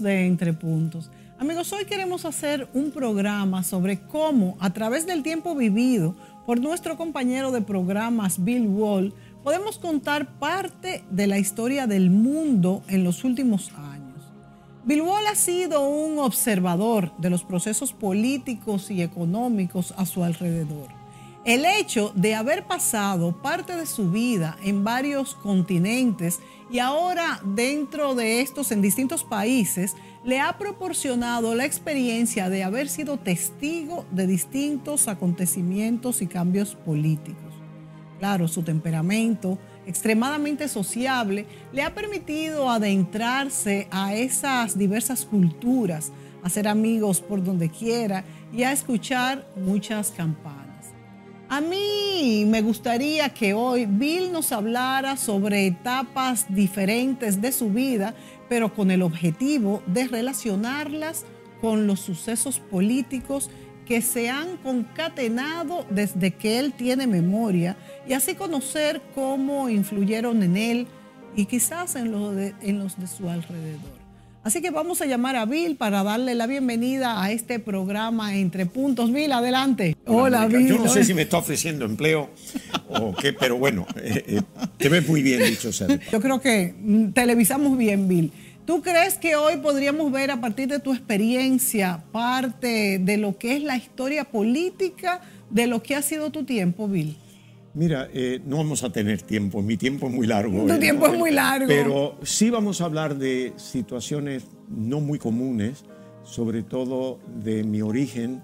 de Entre Puntos. Amigos, hoy queremos hacer un programa sobre cómo, a través del tiempo vivido por nuestro compañero de programas Bill Wall, podemos contar parte de la historia del mundo en los últimos años. Bill Wall ha sido un observador de los procesos políticos y económicos a su alrededor. El hecho de haber pasado parte de su vida en varios continentes y ahora dentro de estos, en distintos países, le ha proporcionado la experiencia de haber sido testigo de distintos acontecimientos y cambios políticos. Claro, su temperamento extremadamente sociable le ha permitido adentrarse a esas diversas culturas, hacer amigos por donde quiera y a escuchar muchas campanas. A mí me gustaría que hoy Bill nos hablara sobre etapas diferentes de su vida, pero con el objetivo de relacionarlas con los sucesos políticos que se han concatenado desde que él tiene memoria y así conocer cómo influyeron en él y quizás en, en los de su alrededor. Así que vamos a llamar a Bill para darle la bienvenida a este programa Entre Puntos. Bill, adelante. Hola, Bill. Yo no sé si me está ofreciendo empleo o qué, pero bueno, eh, eh, te ves muy bien, dicho sea. Yo creo que mm, televisamos bien, Bill. ¿Tú crees que hoy podríamos ver a partir de tu experiencia parte de lo que es la historia política de lo que ha sido tu tiempo, Bill? Mira, eh, no vamos a tener tiempo, mi tiempo es muy largo. Tu eh. tiempo es muy largo. Pero sí vamos a hablar de situaciones no muy comunes, sobre todo de mi origen,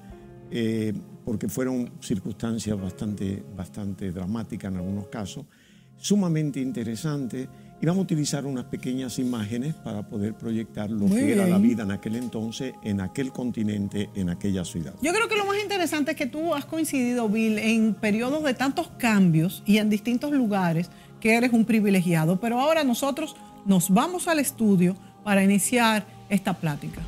eh, porque fueron circunstancias bastante, bastante dramáticas en algunos casos, sumamente interesantes y vamos a utilizar unas pequeñas imágenes para poder proyectar lo que era la vida en aquel entonces, en aquel continente, en aquella ciudad. Yo creo que lo más interesante es que tú has coincidido, Bill, en periodos de tantos cambios y en distintos lugares, que eres un privilegiado. Pero ahora nosotros nos vamos al estudio para iniciar esta plática.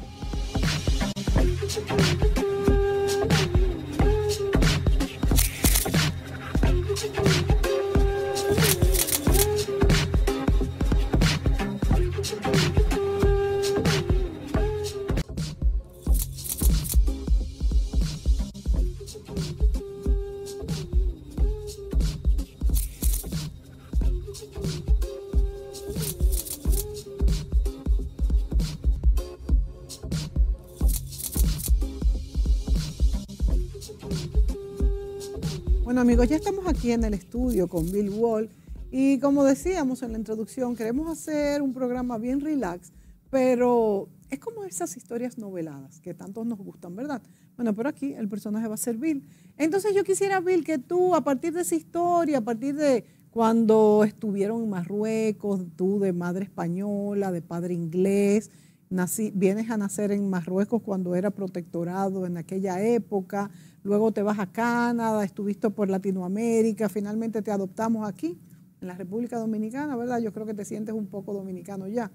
digo, ya estamos aquí en el estudio con Bill Wall y como decíamos en la introducción, queremos hacer un programa bien relax, pero es como esas historias noveladas que tantos nos gustan, ¿verdad? Bueno, pero aquí el personaje va a ser Bill. Entonces yo quisiera, Bill, que tú, a partir de esa historia, a partir de cuando estuvieron en Marruecos, tú de madre española, de padre inglés, Nací, vienes a nacer en Marruecos cuando era protectorado en aquella época, luego te vas a Canadá, estuviste por Latinoamérica, finalmente te adoptamos aquí, en la República Dominicana, ¿verdad? Yo creo que te sientes un poco dominicano ya.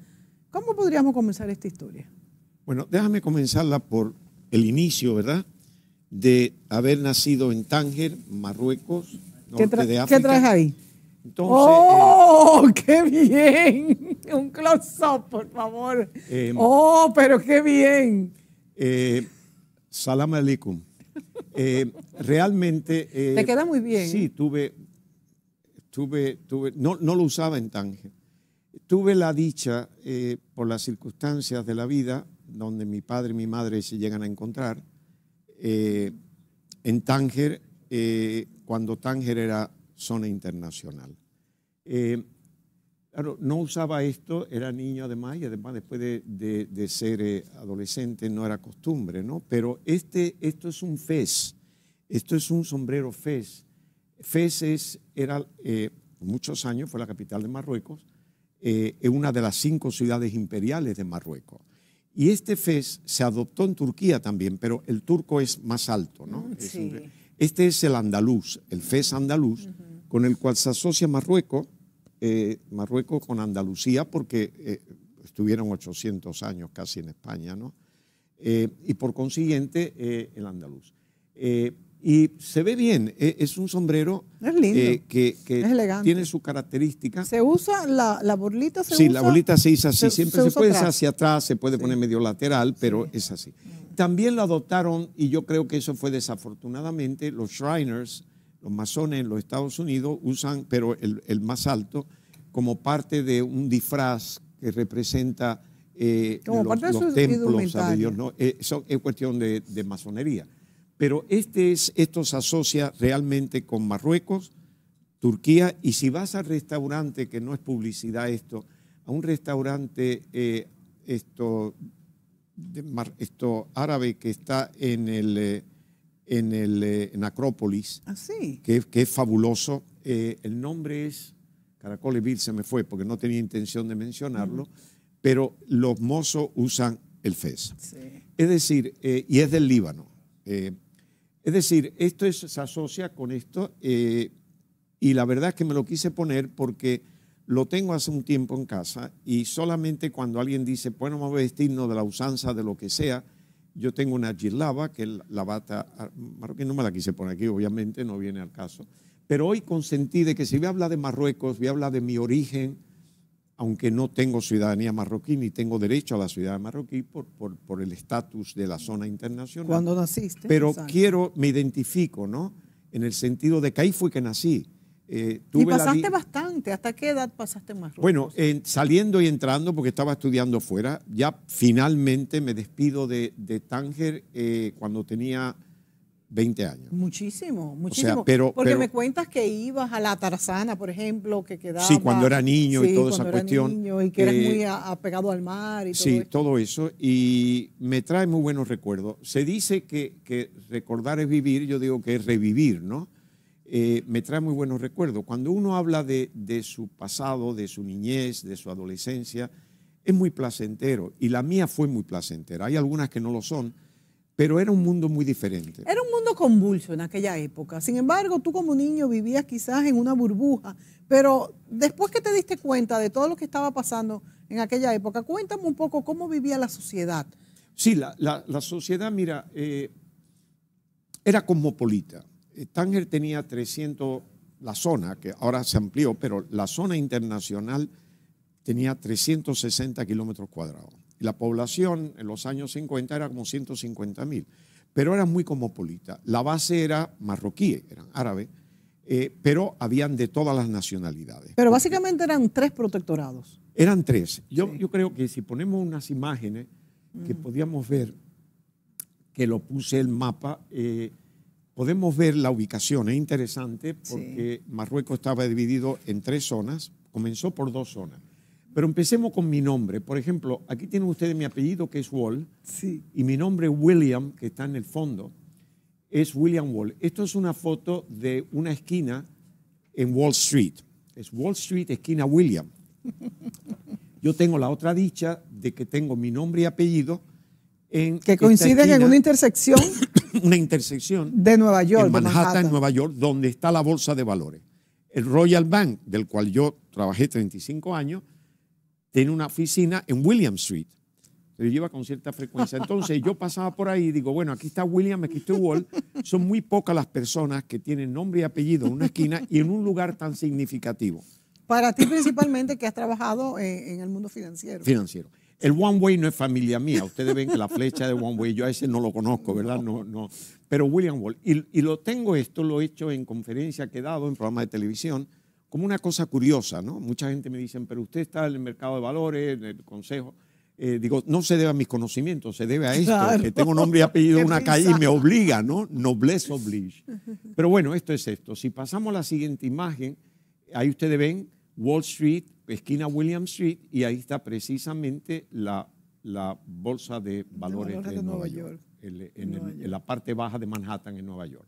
¿Cómo podríamos comenzar esta historia? Bueno, déjame comenzarla por el inicio, ¿verdad? De haber nacido en Tánger, Marruecos, norte ¿Qué África. ¿Qué traes ahí? Eh, ¡Oh, qué bien! un close-up, por favor. Em, oh, pero qué bien. Eh, salam alaikum. Eh, realmente... Eh, Te queda muy bien. Sí, tuve, tuve, tuve no, no lo usaba en Tánger. Tuve la dicha, eh, por las circunstancias de la vida, donde mi padre y mi madre se llegan a encontrar, en Tánger, cuando Tánger era zona internacional. Eh, Claro, no usaba esto, era niño además y además después de, ser eh, adolescente no era costumbre, ¿no? Pero este, esto es un fez, esto es un sombrero fez. Fez era, eh, muchos años fue la capital de Marruecos, eh, una de las cinco ciudades imperiales de Marruecos. Y este fez se adoptó en Turquía también, pero el turco es más alto, ¿no? Mm, este es el andaluz, el fez andaluz, con el cual se asocia Marruecos eh, Marruecos con Andalucía, porque eh, estuvieron 800 años casi en España, ¿no? Eh, y por consiguiente el andaluz. y se ve bien, es un sombrero que, tiene su característica. Se usa la, la borlita, se sí, la bolita se hizo así, siempre se, puede hacer hacia atrás, se puede poner medio lateral, pero es así. También lo adoptaron, y yo creo que eso fue desafortunadamente, los Shriners, los masones en los Estados Unidos usan, pero el, más alto, como parte de un disfraz que representa eh, los, templos Dios. ¿no? Eh, eso es cuestión de, masonería. Pero este es, esto se asocia realmente con Marruecos, Turquía, y si vas al restaurante, que no es publicidad esto, a un restaurante eh, esto, esto árabe que está en el en, el, eh, en Acrópolis, ah, que, que, es fabuloso. Eh, el nombre es, Caracoles Bill se me fue porque no tenía intención de mencionarlo, pero los mozos usan el FES. Es decir, eh, y es del Líbano. es decir, esto se asocia con esto y la verdad es que me lo quise poner porque lo tengo hace un tiempo en casa y solamente cuando alguien dice, bueno, voy a vestirnos de la usanza de lo que sea, yo tengo una gilaba, que la bata ah, marroquí, no me la quise poner aquí, obviamente no viene al caso. Pero hoy consentí de que si voy a hablar de Marruecos, voy a hablar de mi origen, aunque no tengo ciudadanía marroquí ni tengo derecho a la ciudadanía marroquí por, por, el estatus de la zona internacional. ¿Cuándo naciste. Pero quiero, me identifico, ¿no? En el sentido de que ahí fue que nací eh, y pasaste bastante. ¿Hasta qué edad pasaste más? Bueno, saliendo y entrando, porque estaba estudiando fuera, ya finalmente me despido de, de Tánger eh, cuando tenía 20 años. Muchísimo, muchísimo. pero, porque me cuentas que ibas a la Tarzana, por ejemplo, que quedaba. Sí, cuando era niño y toda esa era cuestión. Niño y que eras eh, muy apegado al mar y todo Sí, todo eso. Y me trae muy buenos recuerdos. Se dice que, que recordar es vivir, yo digo que es revivir, ¿no? Eh, me trae muy buenos recuerdos. Cuando uno habla de, su pasado, de su niñez, de su adolescencia, es muy placentero. Y la mía fue muy placentera. Hay algunas que no lo son, pero era un mundo muy diferente. Era un mundo convulso en aquella época. Sin embargo, tú como niño vivías quizás en una burbuja, pero después que te diste cuenta de todo lo que estaba pasando en aquella época, cuéntame un poco cómo vivía la sociedad. Sí, la, sociedad, mira, eh, era cosmopolita eh, Tánger tenía 300, la zona, que ahora se amplió, pero la zona internacional tenía 360 kilómetros cuadrados. Y la población en los años 50 era como 150 mil, pero era muy cosmopolita. La base era marroquí, eran árabes, eh, pero habían de todas las nacionalidades. Pero básicamente eran tres protectorados. Eran tres. Yo, creo que si ponemos unas imágenes que mm. podíamos ver, que lo puse el mapa, eh, podemos ver la ubicación. Es interesante porque Marruecos estaba dividido en tres zonas. Comenzó por dos zonas. Pero empecemos con mi nombre. Por ejemplo, aquí tienen ustedes mi apellido, que es Wall, sí. y mi nombre William, que está en el fondo, es William Wall. Esto es una foto de una esquina en Wall Street. Es Wall Street, esquina William. Yo tengo la otra dicha de que tengo mi nombre y apellido en... Que coinciden en una intersección una intersección de Nueva York, en Manhattan, Nueva York, donde está la bolsa de valores. El Royal Bank, del cual yo trabajé 35 años, tiene una oficina en William Street. se lleva con cierta frecuencia. Entonces yo pasaba por ahí y digo, bueno, aquí está William, aquí está Wall. Son muy pocas las personas que tienen nombre y apellido en una esquina y en un lugar tan significativo. Para ti principalmente que has trabajado eh, en el mundo financiero. Financiero. El One Way no es familia mía. Ustedes ven que la flecha de One Way, yo a ese no lo conozco, ¿verdad? No, no. Pero William Wall. Y, lo tengo esto, lo he hecho en conferencia que he dado, en programa de televisión, como una cosa curiosa, ¿no? Mucha gente me dice, pero usted está en el mercado de valores, en el consejo. Eh, digo, no se debe a mis conocimientos, se debe a esto, que tengo nombre y apellido en una calle y me obliga, ¿no? Noblesse oblige. Pero bueno, esto es esto. Si pasamos a la siguiente imagen, ahí ustedes ven Wall Street, esquina William Street, y ahí está precisamente la, la Bolsa de Valores, de, Nueva, York, en, la parte baja de Manhattan, en Nueva York.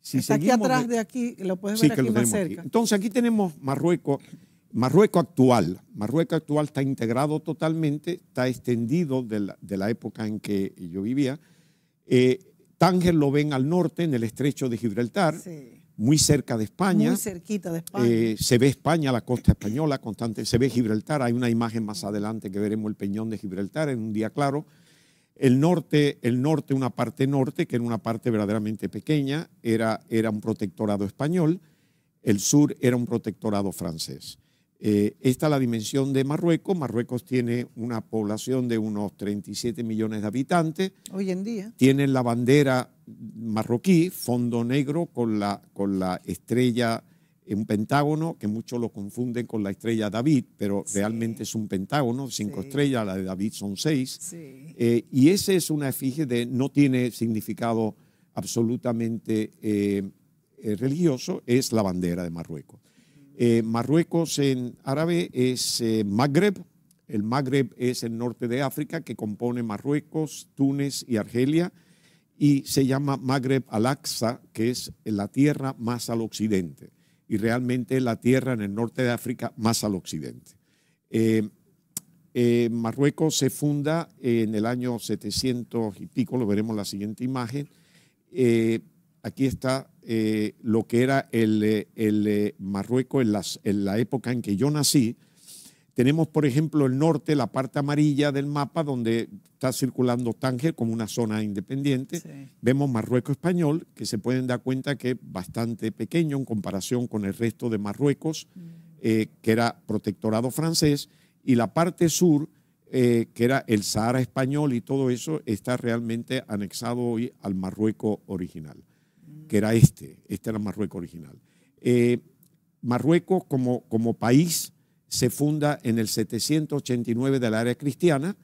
Si está aquí atrás de aquí, lo puedes ver aquí más cerca. Entonces aquí tenemos Marruecos, Marruecos actual. Marruecos actual está integrado totalmente, está extendido de la, de la época en que yo vivía. Eh, Tánger lo ven al norte, en el estrecho de Gibraltar. Sí muy cerca de España. cerquita eh, se ve España, la costa española, constante. Se ve Gibraltar. Hay una imagen más adelante que veremos el peñón de Gibraltar en un día claro. El norte, el norte, una parte norte, que era una parte verdaderamente pequeña, era, era un protectorado español. El sur era un protectorado francés. Eh, esta es la dimensión de Marruecos. Marruecos tiene una población de unos 37 millones de habitantes. Hoy en día. Tienen la bandera marroquí, fondo negro, con la, con la estrella, un pentágono, que muchos lo confunden con la estrella David, pero realmente es un pentágono, cinco estrellas, la de David son seis. Eh, y ese es una efigie de, no tiene significado absolutamente eh, religioso, es la bandera de Marruecos. Eh, Marruecos en árabe es eh, Magreb. El Magreb es el norte de África que compone Marruecos, Túnez y Argelia. Y se llama Magreb al-Aqsa, que es la tierra más al occidente. Y realmente la tierra en el norte de África más al occidente. Eh, Marruecos se funda en el año 700 y pico, lo veremos la siguiente imagen aquí está eh, lo que era el, eh, eh, Marruecos en, la época en que yo nací. Tenemos, por ejemplo, el norte, la parte amarilla del mapa, donde está circulando Tánger como una zona independiente. Vemos Marruecos español, que se pueden dar cuenta que es bastante pequeño en comparación con el resto de Marruecos, mm. que era protectorado francés. Y la parte sur, que era el Sahara español y todo eso, está realmente anexado hoy al Marruecos original que era este. Este era Marruecos original. Eh, Marruecos como, como país se funda en el 789 de la era cristiana.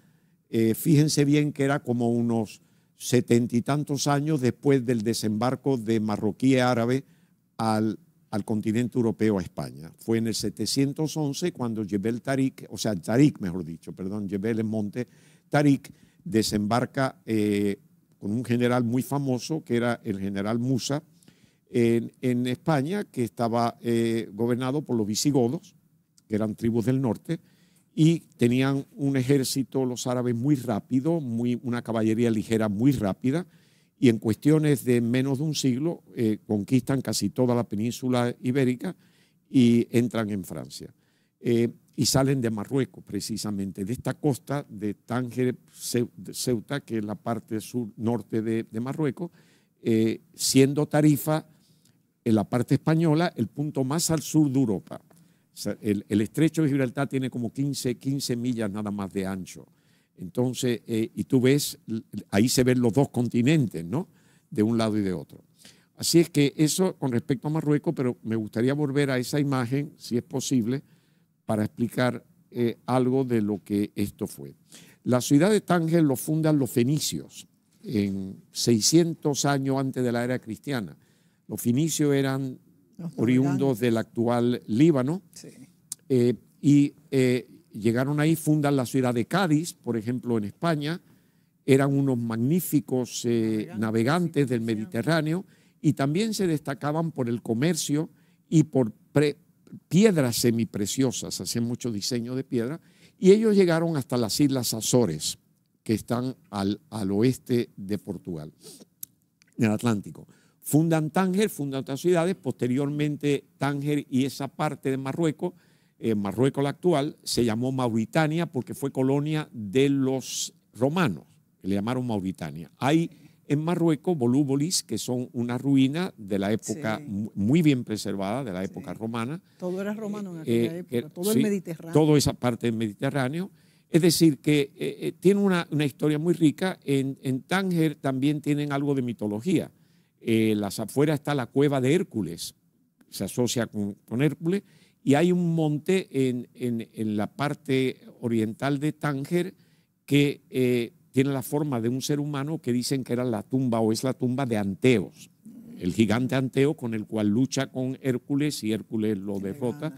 Eh, fíjense bien que era como unos setenta y tantos años después del desembarco de marroquí árabe al, al, continente europeo, a España. Fue en el 711 cuando Jebel Tarik, o sea, Tarik mejor dicho, perdón, Jebel el monte, Tarik desembarca eh, con un general muy famoso que era el general Musa en, España, que estaba eh, gobernado por los visigodos, que eran tribus del norte, y tenían un ejército los árabes muy rápido, muy, una caballería ligera muy rápida, y en cuestiones de menos de un siglo eh, conquistan casi toda la península ibérica y entran en Francia. Eh, y salen de Marruecos precisamente, de esta costa de Tánger, Ceuta, que es la parte sur norte de, Marruecos, eh, siendo Tarifa, en la parte española, el punto más al sur de Europa. el, estrecho de Gibraltar tiene como 15, 15 millas nada más de ancho. Entonces, eh, y tú ves, ahí se ven los dos continentes, ¿no? De un lado y de otro. Así es que eso con respecto a Marruecos, pero me gustaría volver a esa imagen, si es posible para explicar eh, algo de lo que esto fue. La ciudad de Tánger lo fundan los fenicios en 600 años antes de la era cristiana. Los fenicios eran oriundos del actual Líbano eh, y eh, llegaron ahí, fundan la ciudad de Cádiz, por ejemplo, en España. Eran unos magníficos navegantes, del Mediterráneo y también se destacaban por el comercio y por piedras semipreciosas, hacían mucho diseño de piedra, y ellos llegaron hasta las Islas Azores, que están al, al oeste de Portugal, en el Atlántico. Fundan Tánger, fundan otras ciudades, posteriormente Tánger y esa parte de Marruecos, eh, Marruecos la actual, se llamó Mauritania porque fue colonia de los romanos, que le llamaron Mauritania. Hay en Marruecos, volúbolis, que son una ruina de la época muy bien preservada, de la época romana. Todo era romano en eh, aquella eh, época, todo el Mediterráneo. Todo esa parte del Mediterráneo. Es decir, que eh, tiene una, historia muy rica. En, Tánger también tienen algo de mitología. las afueras está la cueva de Hércules, se asocia con, Hércules, y hay un monte en, la parte oriental de Tánger que tiene la forma de un ser humano que dicen que era la tumba o es la tumba de Anteos, el gigante Anteo con el cual lucha con Hércules y Hércules lo derrota.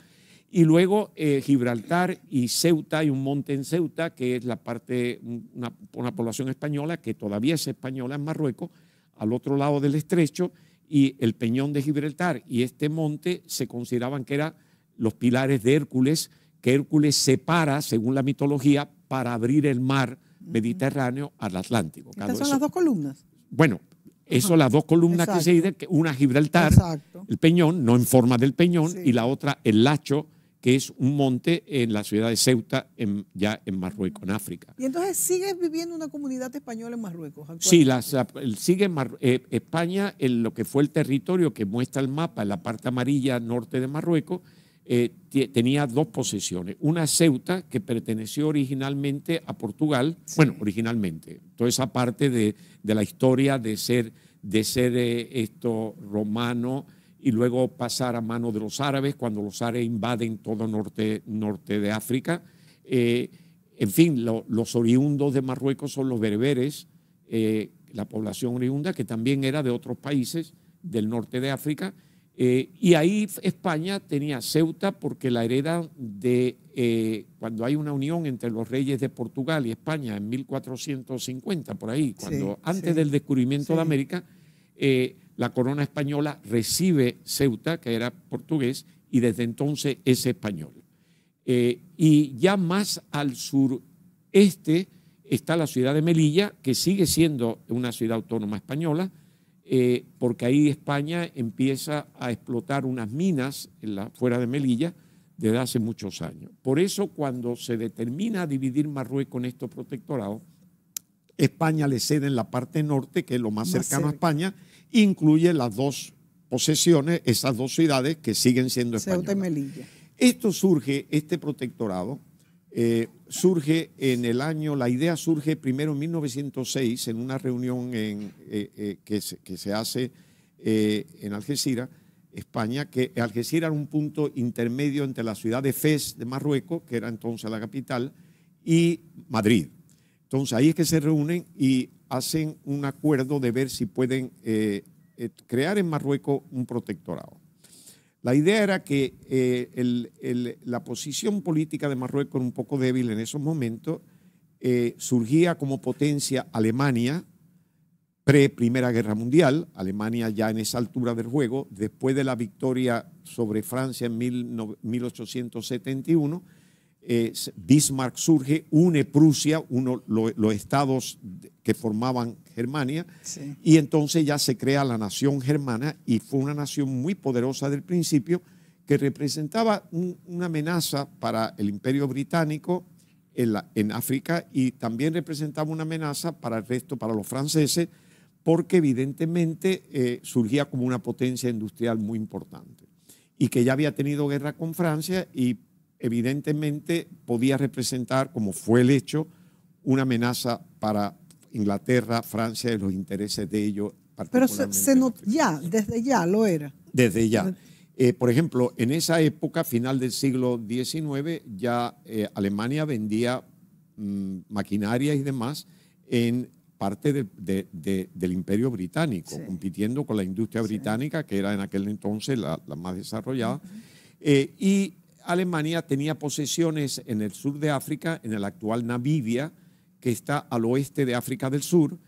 Y luego eh, Gibraltar y Ceuta, hay un monte en Ceuta que es la parte, una, una población española que todavía es española en Marruecos, al otro lado del estrecho, y el peñón de Gibraltar y este monte se consideraban que eran los pilares de Hércules, que Hércules separa, según la mitología, para abrir el mar Mediterráneo al Atlántico. Estas son las dos columnas. Bueno, eso, las dos columnas que se que una Gibraltar, el Peñón, no en forma del Peñón, y la otra el Lacho, que es un monte en la ciudad de Ceuta, ya en Marruecos, en África. ¿Y entonces sigue viviendo una comunidad española en Marruecos? Sí, las, eh, sigue eh, España en lo que fue el territorio que muestra el mapa, en la parte amarilla norte de Marruecos, eh, tenía dos posesiones. Una Ceuta, que perteneció originalmente a Portugal, bueno, originalmente, toda esa parte de, la historia de ser, de ser eh, esto romano y luego pasar a manos de los árabes cuando los árabes invaden todo norte, norte de África. Eh, en fin, los oriundos de Marruecos son los berberes, la población oriunda que también era de otros países del norte de África eh, y ahí España tenía Ceuta porque la hereda de eh, cuando hay una unión entre los reyes de Portugal y España en 1450, por ahí, cuando antes del descubrimiento de América, eh, la corona española recibe Ceuta, que era portugués, y desde entonces es español. y ya más al sureste está la ciudad de Melilla, que sigue siendo una ciudad autónoma española, eh, porque ahí España empieza a explotar unas minas fuera de Melilla desde hace muchos años. Por eso cuando se determina dividir Marruecos en estos protectorados, España le cede en la parte norte, que es lo más, cercano a España, incluye las dos posesiones, esas dos ciudades que siguen siendo españolas. Ceuta y Melilla. Esto surge, este protectorado, eh, surge en el año, la idea surge primero en 1906 en una reunión eh, eh, que, se, que, se, hace en Algeciras, España, que Algeciras era un punto intermedio entre la ciudad de Fez de Marruecos, que era entonces la capital, y Madrid. Entonces ahí es que se reúnen y hacen un acuerdo de ver si pueden crear en Marruecos un protectorado. La idea era que eh, la posición política de Marruecos era un poco débil en esos momentos. Eh, surgía como potencia Alemania, pre-Primera Guerra Mundial, Alemania ya en esa altura del juego, después de la victoria sobre Francia en 1871 Bismarck surge, une Prusia, uno, los estados que formaban Germania, y entonces ya se crea la nación germana y fue una nación muy poderosa del principio que representaba una amenaza para el imperio británico en, África y también representaba una amenaza para el resto, para los franceses, porque evidentemente eh, surgía como una potencia industrial muy importante y que ya había tenido guerra con Francia y evidentemente podía representar, como fue el hecho, una amenaza para Inglaterra, Francia y los intereses de ellos. Pero se, este ya, desde ya lo era. Desde ya. Eh, por ejemplo, en esa época, final del siglo XIX, ya eh, Alemania vendía mm, maquinaria y demás en parte del imperio británico, compitiendo con la industria británica, que era en aquel entonces la, más desarrollada. Eh, y Alemania tenía posesiones en el sur de África, en el actual Namibia, que está al oeste de África del Sur,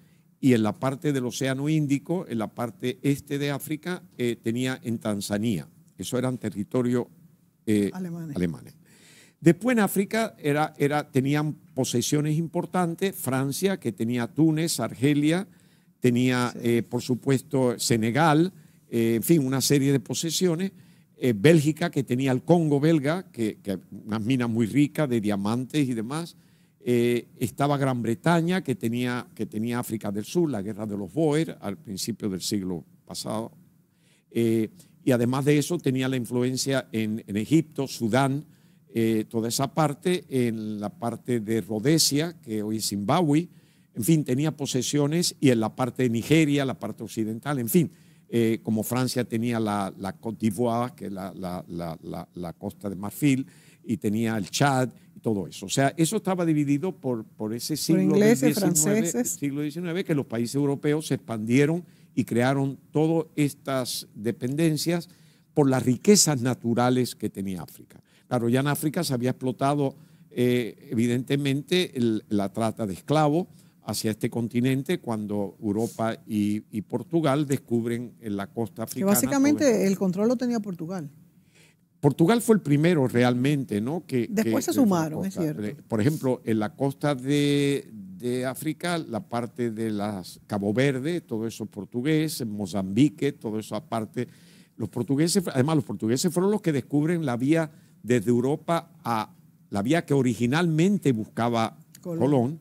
y en la parte del Océano Índico, en la parte este de África, eh, tenía en Tanzania. Eso eran territorio eh, alemanes. Después en África era, era, tenían posesiones importantes, Francia, que tenía Túnez, Argelia, tenía eh, por supuesto Senegal, eh, en fin, una serie de posesiones eh, bélgica, que tenía el Congo belga, que, que, unas minas muy ricas de diamantes y demás. Eh, estaba Gran Bretaña, que tenía, que tenía África del Sur, la guerra de los Boer, al principio del siglo pasado. Eh, y además de eso, tenía la influencia en, en Egipto, Sudán, toda esa parte, en la parte de Rhodesia, que hoy es Zimbabue. En fin, tenía posesiones y en la parte de Nigeria, la parte occidental, en fin eh, como Francia tenía la, Côte d'Ivoire, que es la, costa de Marfil, y tenía el Chad y todo eso. O sea, eso estaba dividido por, ese siglo, siglo XIX, que los países europeos se expandieron y crearon todas estas dependencias por las riquezas naturales que tenía África. Claro, ya en África se había explotado eh, evidentemente la trata de esclavos, hacia este continente cuando Europa y, Portugal descubren en la costa africana. básicamente el control lo tenía Portugal. Portugal fue el primero realmente, ¿no? Que, Después se sumaron, es cierto. Eh, por ejemplo, en la costa de, de África, la parte de las Cabo Verde, todo eso portugués, Mozambique, todo eso aparte. Los portugueses, además, los portugueses fueron los que descubren la vía desde Europa a la vía que originalmente buscaba Colón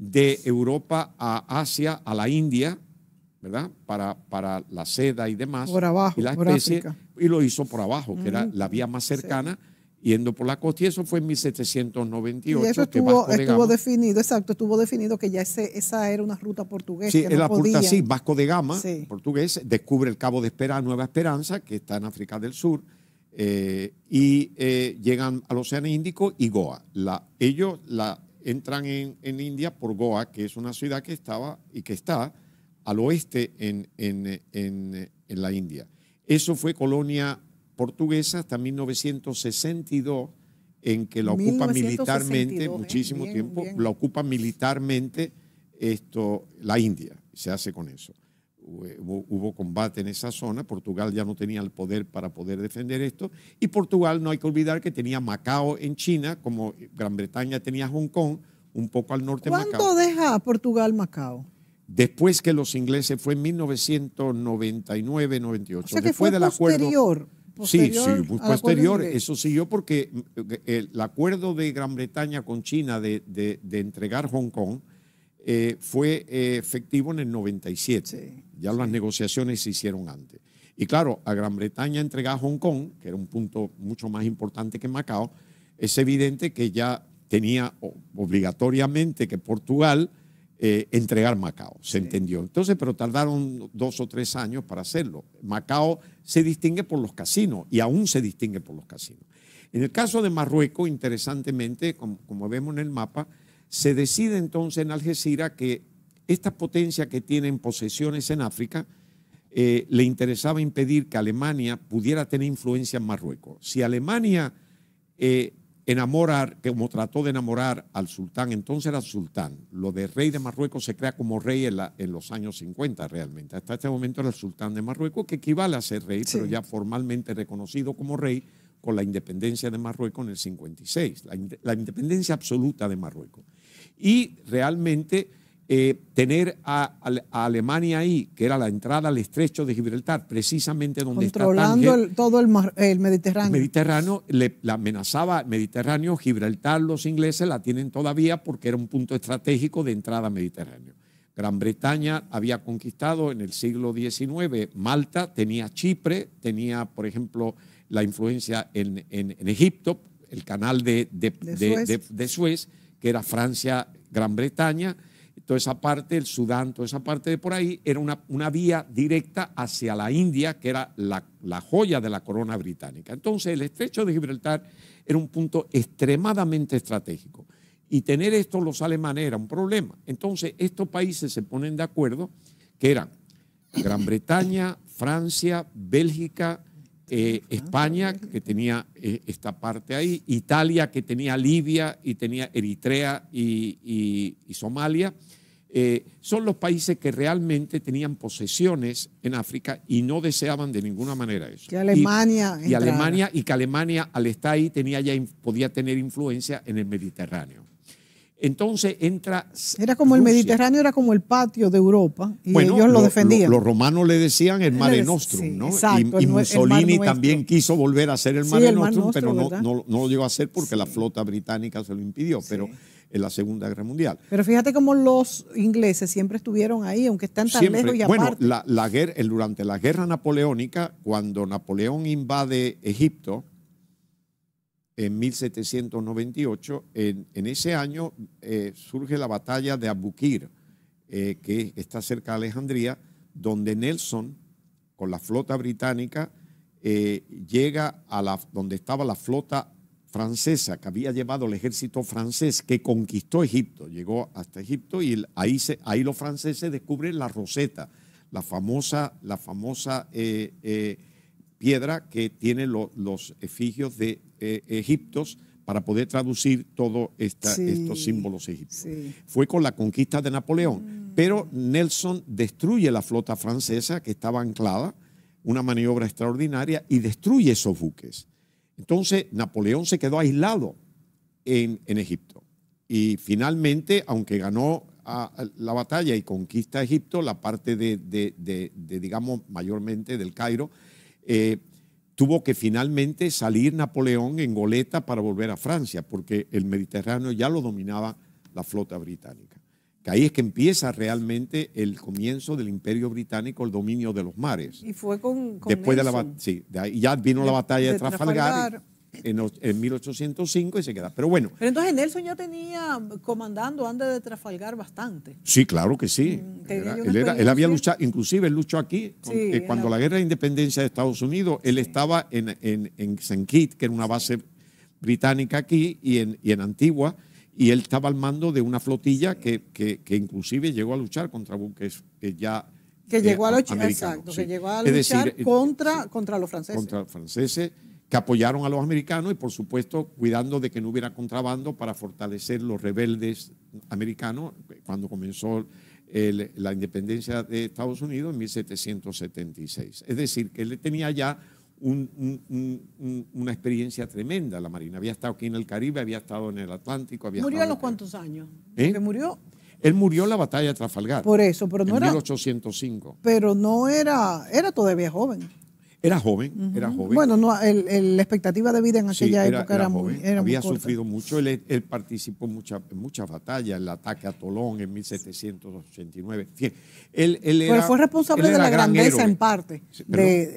de Europa a Asia, a la India, ¿verdad? Para, la seda y demás. Por abajo, y Y lo hizo por abajo, que era la vía más cercana. yendo por la costa y eso fue en 1798. eso estuvo, que definido, exacto, estuvo definido que ya ese, esa era una ruta portuguesa. Sí, la Ruta, sí, Vasco de Gama, portugués, descubre el Cabo de Esperanza, Nueva Esperanza, que está en África del Sur, eh, y eh, llegan al Océano Índico y Goa. ellos, la, entran en, India por Goa, que es una ciudad que estaba y que está al oeste en, en, la India. Eso fue colonia portuguesa hasta 1962, en que la ocupa militarmente, ¿eh? muchísimo tiempo, la ocupa militarmente esto, la India, se hace con eso hubo, combate en esa zona, Portugal ya no tenía el poder para poder defender esto, y Portugal no hay que olvidar que tenía Macao en China, como Gran Bretaña tenía Hong Kong, un poco al norte de Macao. ¿Cuándo deja Portugal Macao? Después que los ingleses, fue en 1999-98. O después del posterior. Sí, sí, posterior. Eso siguió porque eh, el acuerdo de Gran Bretaña con China de, entregar Hong Kong eh, fue eh, efectivo en el 97. Sí. Ya las negociaciones se hicieron antes. Y claro, a Gran Bretaña a Hong Kong, que era un punto mucho más importante que Macao, es evidente que ya tenía obligatoriamente que Portugal eh, entregar Macao, se entendió. Entonces, pero tardaron dos o tres años para hacerlo. Macao se distingue por los casinos y aún se distingue por los casinos. En el caso de Marruecos, interesantemente, como vemos en el mapa, se decide entonces en Algeciras que esta potencia que tienen posesiones en África eh, le interesaba impedir que Alemania pudiera tener influencia en Marruecos. Si Alemania eh, enamora, como trató de enamorar al sultán, entonces era sultán. Lo de rey de Marruecos se crea como rey en, los años 50 realmente. Hasta este momento era el sultán de Marruecos, que equivale a ser rey, pero ya formalmente reconocido como rey con la independencia de Marruecos en el 56, la, la independencia absoluta de Marruecos. Y realmente eh, tener a, Alemania ahí, que era la entrada al estrecho de Gibraltar, precisamente donde Controlando está todo el, el, Mediterráneo. El Mediterráneo le, la amenazaba Mediterráneo, Gibraltar, los ingleses la tienen todavía porque era un punto estratégico de entrada al Mediterráneo. Gran Bretaña había conquistado en el siglo XIX Malta, tenía Chipre, tenía, por ejemplo, la influencia en, en, Egipto, el canal de, de, de, de Suez, que era Francia, Gran Bretaña toda esa parte el Sudán, toda esa parte de por ahí, era una, vía directa hacia la India, que era la, joya de la corona británica. Entonces, el estrecho de Gibraltar era un punto extremadamente estratégico. Y tener esto los alemanes era un problema. Entonces, estos países se ponen de acuerdo, que eran Gran Bretaña, Francia, Bélgica, eh, ah, España, que tenía eh, esta parte ahí, Italia, que tenía Libia y tenía Eritrea y Somalia eh, son los países que realmente tenían posesiones en África y no deseaban de ninguna manera eso. Que Alemania. Y, Alemania, y que Alemania, al estar ahí, tenía ya, podía tener influencia en el Mediterráneo. Entonces entra. Era como el Mediterráneo, era como el patio de Europa. Y ellos lo, defendían. los romanos le decían el Mare Nostrum, ¿no? y, Mussolini también quiso volver a hacer el Mare Nostrum, pero no, no, lo llegó a hacer porque la flota británica se lo impidió. Pero en la Segunda Guerra Mundial. Pero fíjate cómo los ingleses siempre estuvieron ahí, aunque están tan lejos y aparte. Bueno, la guerra, durante la guerra napoleónica, cuando Napoleón invade Egipto, en 1798. En, ese año eh, surge la batalla de Abukir, eh, que está cerca de Alejandría, donde Nelson, con la flota británica, eh, llega a la, donde estaba la flota francesa que había llevado el ejército francés que conquistó Egipto, llegó hasta Egipto y ahí, se, ahí los franceses descubren la roseta, la famosa, la famosa piedra que tiene los efigios de eh, egiptos para poder traducir todos estos símbolos egipcios. Fue con la conquista de Napoleón, mm. pero Nelson destruye la flota francesa que estaba anclada, una maniobra extraordinaria, y destruye esos buques. Entonces Napoleón se quedó aislado en, Egipto. Y finalmente, aunque ganó la batalla y conquista Egipto, la parte de, digamos, mayormente del Cairo, eh, tuvo que finalmente salir Napoleón en goleta para volver a Francia, porque el Mediterráneo ya lo dominaba la flota británica. Que ahí es que empieza realmente el comienzo del Imperio Británico, el dominio de los mares. Y fue con, después de la sí, de ahí, ya vino la batalla de, Trafalgar en, 1805 y se queda. Pero bueno. Pero entonces Nelson ya tenía comandando antes de Trafalgar bastante. Sí, claro que sí. Mm, él, había luchado, inclusive él luchó aquí. Eh, cuando la guerra de independencia de Estados Unidos, él estaba en, en, en St. Kitts, que era una base británica aquí y en, y en Antigua, y él estaba al mando de una flotilla que, que, que inclusive llegó a luchar contra buques eh, ya que llegó, a eh, llegó a luchar contra, contra los franceses. Contra los franceses que apoyaron a los americanos y por supuesto cuidando de que no hubiera contrabando para fortalecer los rebeldes americanos cuando comenzó la independencia de Estados Unidos en 1776. Es decir, que él tenía ya una experiencia tremenda la Marina. Había estado aquí en el Caribe, había estado en el Atlántico. ¿Murió a los cuantos años? ¿Eh? murió? Él murió en la batalla de Trafalgar. Por eso, pero no era. En 1805. Pero no era, era todavía joven. Era joven, era joven. Bueno, no, la expectativa de vida en aquella época era, muy, Había sufrido mucho, él, participó en muchas batallas, el ataque a Tolón en 1789. Él, él Pero fue responsable de la grandeza en parte.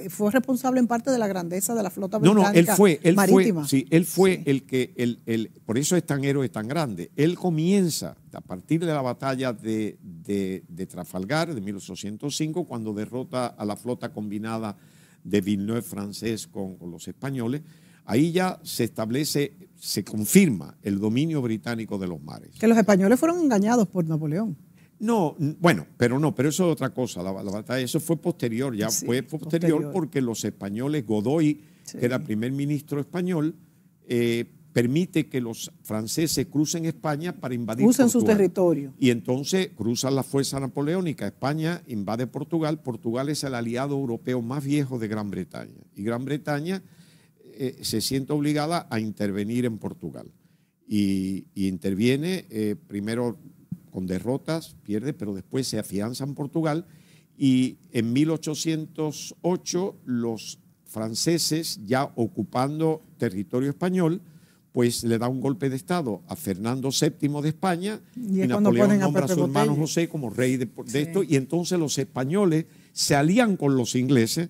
fue responsable en parte de la grandeza de la flota británica no, no, él fue, él marítima. Fue, sí, él fue el que, el, por eso es tan héroe, tan grande. Él comienza a partir de la batalla de, de, de Trafalgar de 1805, cuando derrota a la flota combinada de Villeneuve francés con, los españoles, ahí ya se establece, se confirma el dominio británico de los mares. Que los españoles fueron engañados por Napoleón. No, bueno, pero no, pero eso es otra cosa. La, batalla, eso fue posterior, ya fue posterior, porque los españoles, Godoy, que era primer ministro español, eh, permite que los franceses crucen España para invadir Usan su territorio. Y entonces cruzan la fuerza napoleónica. España invade Portugal. Portugal es el aliado europeo más viejo de Gran Bretaña. Y Gran Bretaña eh, se siente obligada a intervenir en Portugal. Y, interviene eh, primero con derrotas, pierde, pero después se afianza en Portugal. Y en 1808 los franceses, ya ocupando territorio español, pues le da un golpe de Estado a Fernando VII de España y, Napoleón nombra a, su hermano José como rey de, esto y entonces los españoles se alían con los ingleses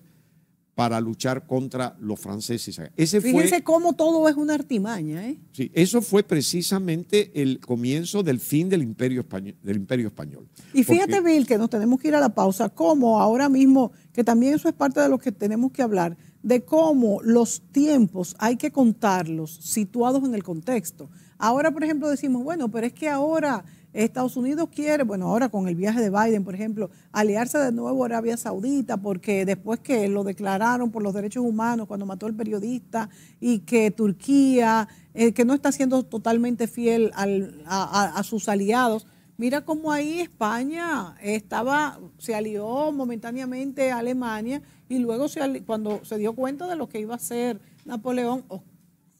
para luchar contra los franceses. Ese Fíjense cómo todo es una artimaña. ¿eh? Sí, eso fue precisamente el comienzo del fin del Imperio Español. Del Imperio Español y fíjate, Bill, que nos tenemos que ir a la pausa, como ahora mismo, que también eso es parte de lo que tenemos que hablar, de cómo los tiempos hay que contarlos situados en el contexto. Ahora, por ejemplo, decimos, bueno, pero es que ahora Estados Unidos quiere, bueno, ahora con el viaje de Biden, por ejemplo, aliarse de nuevo a Arabia Saudita, porque después que lo declararon por los derechos humanos cuando mató al periodista y que Turquía, eh, que no está siendo totalmente fiel a sus aliados, Mira cómo ahí España estaba, se alió momentáneamente a Alemania y luego cuando se dio cuenta de lo que iba a hacer Napoleón, o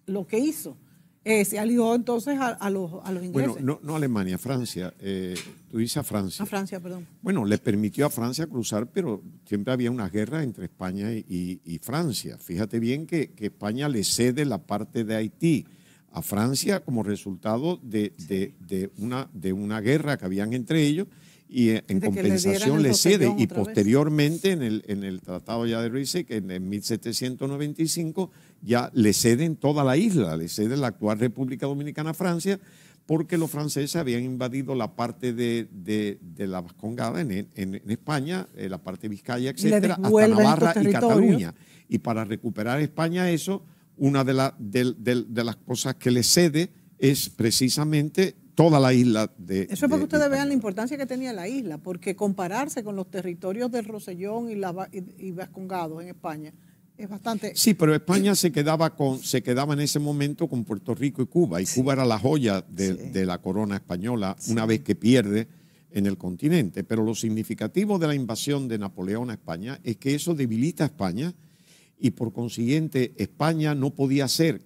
lo que hizo, eh, se alió entonces a, los, ingleses. Bueno, no, no Alemania, Francia. Eh, tú dices a Francia. A Francia, perdón. Bueno, le permitió a Francia cruzar, pero siempre había una guerra entre España y, Francia. Fíjate bien que, que España le cede la parte de Haití a Francia como resultado de, una, de una guerra que habían entre ellos y eh, en compensación le, cede. Y posteriormente, en el, en el, Tratado ya de Ruizek, en, en 1795, ya le ceden toda la isla, le cede la actual República Dominicana a Francia, porque los franceses habían invadido la parte de, la Vascongada en, España, eh, la parte Vizcaya, etcétera, hasta Navarra y Cataluña. Y para recuperar España eso, una de, las cosas que le cede es precisamente toda la isla de... Eso es para que ustedes vean la importancia que tenía la isla, porque compararse con los territorios del Rosellón y, Vascongado en España es bastante... Sí, pero España se quedaba, con, se quedaba en ese momento con Puerto Rico y Cuba, y Cuba era la joya de, la corona española una vez que pierde en el continente. Pero lo significativo de la invasión de Napoleón a España es que eso debilita a España y por consiguiente España no podía ser,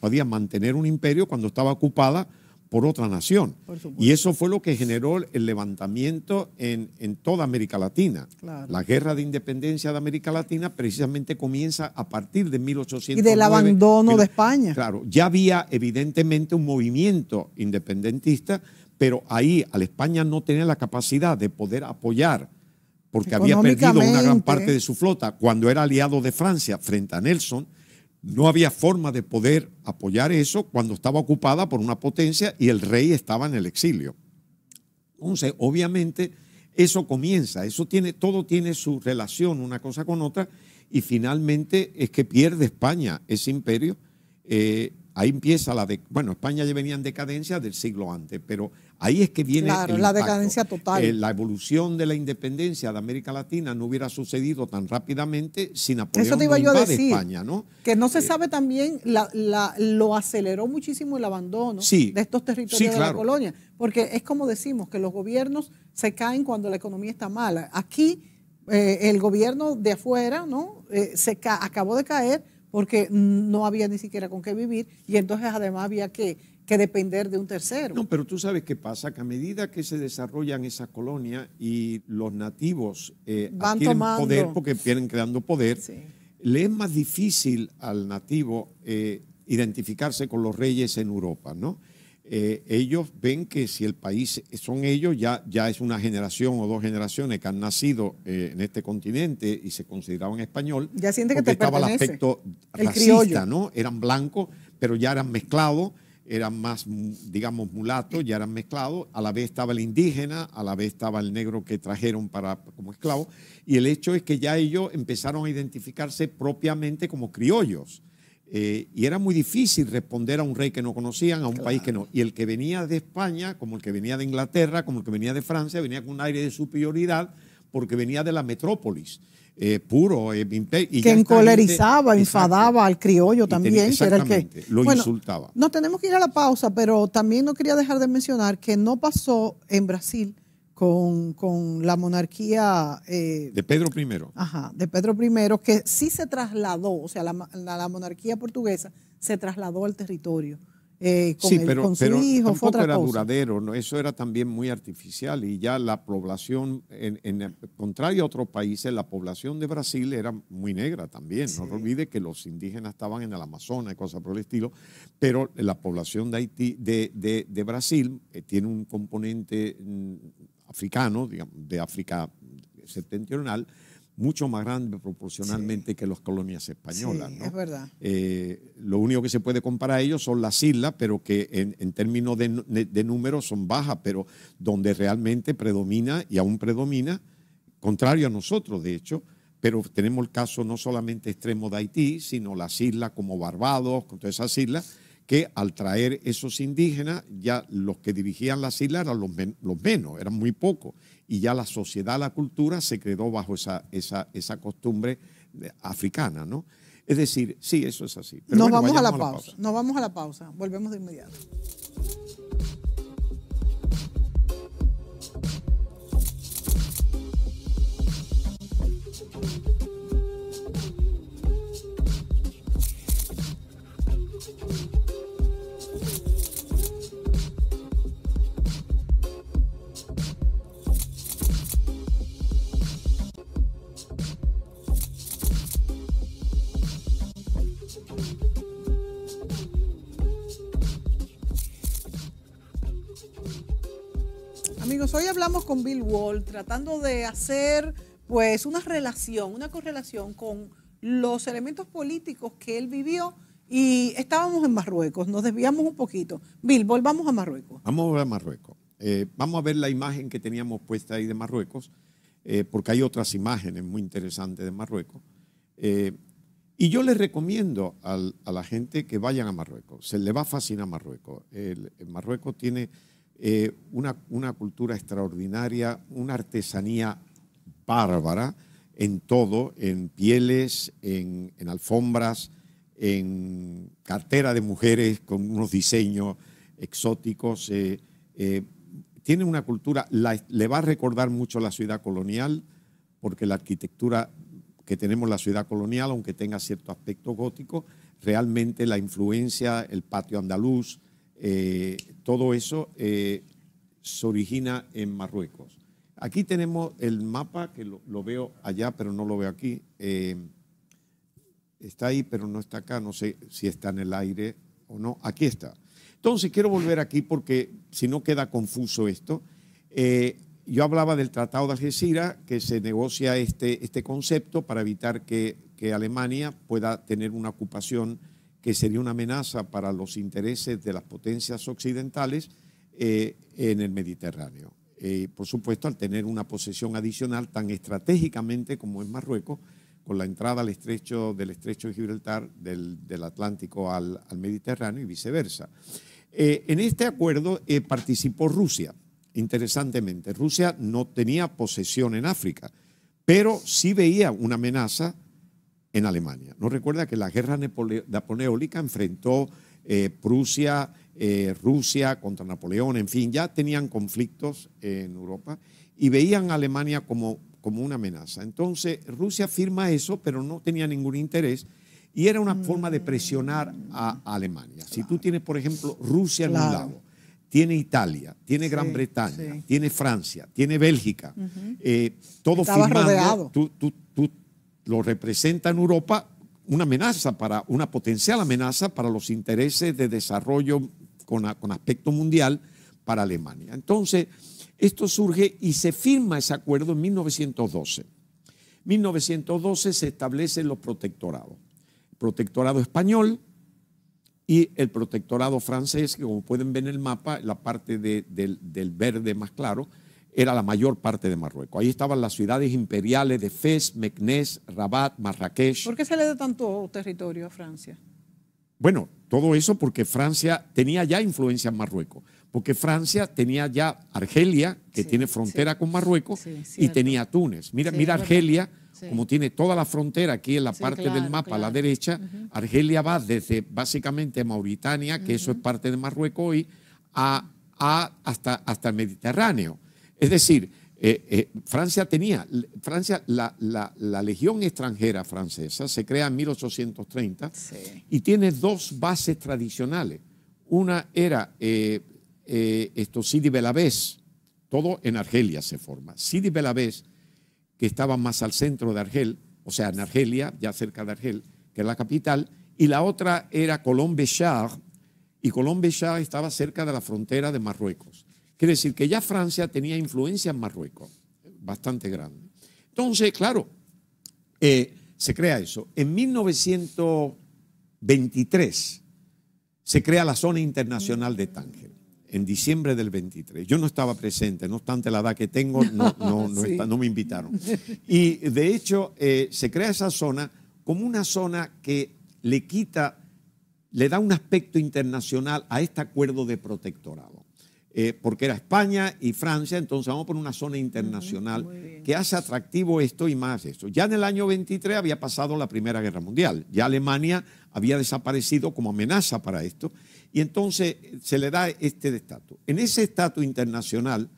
podía mantener un imperio cuando estaba ocupada por otra nación. y eso fue lo que generó el levantamiento en, toda América Latina. La guerra de independencia de América Latina precisamente comienza a partir de 1809. Y del abandono de España. Claro, ya había evidentemente un movimiento independentista, pero ahí al España no tenía la capacidad de poder apoyar porque había perdido una gran parte de su flota. Cuando era aliado de Francia frente a Nelson, no había forma de poder apoyar eso cuando estaba ocupada por una potencia y el rey estaba en el exilio. Entonces, obviamente, eso comienza, eso tiene, todo tiene su relación una cosa con otra, y finalmente es que pierde España ese imperio. Eh, Ahí empieza la de, bueno, España ya venía en decadencia del siglo antes, pero ahí es que viene la decadencia total. Eh, la evolución de la independencia de América Latina no hubiera sucedido tan rápidamente sin apoyo Eso España, ¿no? Que no se eh, sabe también lo aceleró muchísimo el abandono de estos territorios de la colonia, porque es como decimos que los gobiernos se caen cuando la economía está mala. Aquí eh, el gobierno de afuera, ¿no? se acabó de caer porque no había ni siquiera con qué vivir y entonces además había que, depender de un tercero. No, pero tú sabes qué pasa, que a medida que se desarrollan esas colonias y los nativos eh, poder porque vienen creando poder, le es más difícil al nativo eh, identificarse con los reyes en Europa, ¿no? Eh, ellos ven que si el país eh, son ellos, ya, ya es una generación o dos generaciones que han nacido eh, en este continente y se consideraban español. Ya siente que estaba el aspecto ¿no? Eran blancos, pero ya eran mezclados, eran más, mm, digamos, mulatos, ya eran mezclados. A la vez estaba el indígena, a la vez estaba el negro que trajeron para, como esclavo. Y el hecho es que ya ellos empezaron a identificarse propiamente como criollos eh, y era muy difícil responder a un rey que no conocían, a un país que no. Y el que venía de España, como el que venía de Inglaterra, como el que venía de Francia, venía con un aire de superioridad porque venía de la metrópolis. Eh, puro, eh, y que encolerizaba, enfadaba al criollo también, era que lo insultaba. Nos tenemos que ir a la pausa, pero también no quería dejar de mencionar que no pasó en Brasil con, la monarquía... Eh, de Pedro I. Ajá, de Pedro I, que sí se trasladó, o sea, la, monarquía portuguesa se trasladó al territorio. Eh, sí, pero, con su hijo, era duradero, eso era también muy artificial y ya la población, en, en, contrario a otros países, la población de Brasil era muy negra también. No olvide que los indígenas estaban en el Amazonas y cosas por el estilo, pero la población de Haití, de, de, Brasil, eh, tiene un componente mm, africanos, digamos, de África septentrional, mucho más grande proporcionalmente que las colonias españolas. verdad. Eh, lo único que se puede comparar a ellos son las islas, pero que en, términos de, de, números son bajas, pero donde realmente predomina y aún predomina, contrario a nosotros, de hecho, pero tenemos el caso no solamente extremo de Haití, sino las islas como Barbados, con todas esas islas, que al traer esos indígenas, ya los que dirigían las islas eran los, los menos, eran muy pocos, y ya la sociedad, la cultura se quedó bajo esa, esa, esa costumbre africana, ¿no? Es decir, sí, eso es así. vamos a la pausa. pausa. Nos vamos a la pausa. Volvemos de inmediato. Pues hoy hablamos con Bill Wall tratando de hacer pues una relación, una correlación con los elementos políticos que él vivió y estábamos en Marruecos, nos desviamos un poquito. Bill, volvamos a Marruecos. Vamos a Marruecos. Eh, vamos a ver la imagen que teníamos puesta ahí de Marruecos, eh, porque hay otras imágenes muy interesantes de Marruecos. Eh, y yo les recomiendo a la gente que vayan a Marruecos, se le va a fascinar Marruecos. Marruecos tiene eh, una, cultura extraordinaria, una artesanía bárbara en todo, en pieles, en, alfombras, en cartera de mujeres con unos diseños exóticos. Eh, eh, tiene una cultura, le va a recordar mucho la ciudad colonial, porque la arquitectura que tenemos en la ciudad colonial, aunque tenga cierto aspecto gótico, realmente la influencia, el patio andaluz, eh, todo eso eh, se origina en Marruecos. Aquí tenemos el mapa, que lo, veo allá, pero no lo veo aquí. Eh, está ahí, pero no está acá. No sé si está en el aire o no. Aquí está. Entonces, quiero volver aquí porque si no queda confuso esto. yo hablaba del Tratado de Algeciras, que se negocia este, este concepto para evitar que, que Alemania pueda tener una ocupación que sería una amenaza para los intereses de las potencias occidentales eh, en el Mediterráneo. Eh, por supuesto, al tener una posesión adicional tan estratégicamente como es Marruecos, con la entrada al estrecho, del estrecho de Gibraltar, del, Atlántico al, Mediterráneo y viceversa. Eh, en este acuerdo participó Rusia, interesantemente. Rusia no tenía posesión en África, pero sí veía una amenaza en Alemania. ¿No recuerda que la guerra napoleónica enfrentó eh, Prusia, eh, Rusia contra Napoleón, en fin, ya tenían conflictos eh, en Europa y veían a Alemania como, como una amenaza. Entonces Rusia firma eso, pero no tenía ningún interés. Y era una forma de presionar a, Alemania. Si tú tienes, por ejemplo, Rusia en un lado, tiene Italia, tiene Gran Bretaña, tiene Francia, tiene Bélgica, todo lo representa en Europa una amenaza para una potencial amenaza para los intereses de desarrollo con, aspecto mundial para Alemania. Entonces, esto surge y se firma ese acuerdo en 1912. 1912 se establecen los protectorados. El protectorado español y el protectorado francés, que como pueden ver en el mapa, la parte del, del verde más claro, era la mayor parte de Marruecos. Ahí estaban las ciudades imperiales de Fez, Meknes, Rabat, Marrakech. ¿Por qué se le da tanto territorio a Francia? Bueno, todo eso porque Francia tenía ya influencia en Marruecos, porque Francia tenía ya Argelia, que tiene frontera con Marruecos, y tenía Túnez. Mira, mira Argelia, como tiene toda la frontera aquí en la parte del mapa a la derecha, Argelia va desde básicamente Mauritania, que eso es parte de Marruecos hoy, hasta, hasta el Mediterráneo. Es decir, eh, eh, Francia tenía, Francia, la, Legión extranjera francesa se crea en 1830 y tiene dos bases tradicionales. Una era eh, eh Sidi Belabés, todo en Argelia se forma. Sidi Belavés, que estaba más al centro de Argel, o sea, en Argelia, ya cerca de Argel, que es la capital, y la otra era Colombe Char, y Colombe Char estaba cerca de la frontera de Marruecos. Quiere decir que ya Francia tenía influencia en Marruecos, bastante grande. Entonces, claro, eh, se crea eso. En 1923 se crea la zona internacional de Tánger en diciembre del 23. Yo no estaba presente, no obstante la edad que tengo, no, me invitaron. Y de hecho, eh, se crea esa zona como una zona que le quita, le da un aspecto internacional a este acuerdo de protectorado. Eh, porque era España y Francia, entonces vamos por una zona internacional que hace atractivo esto y más esto. Ya en el año 23 había pasado la Primera Guerra Mundial, ya Alemania había desaparecido como amenaza para esto, y entonces eh, se le da este estatus. En ese estatus internacional,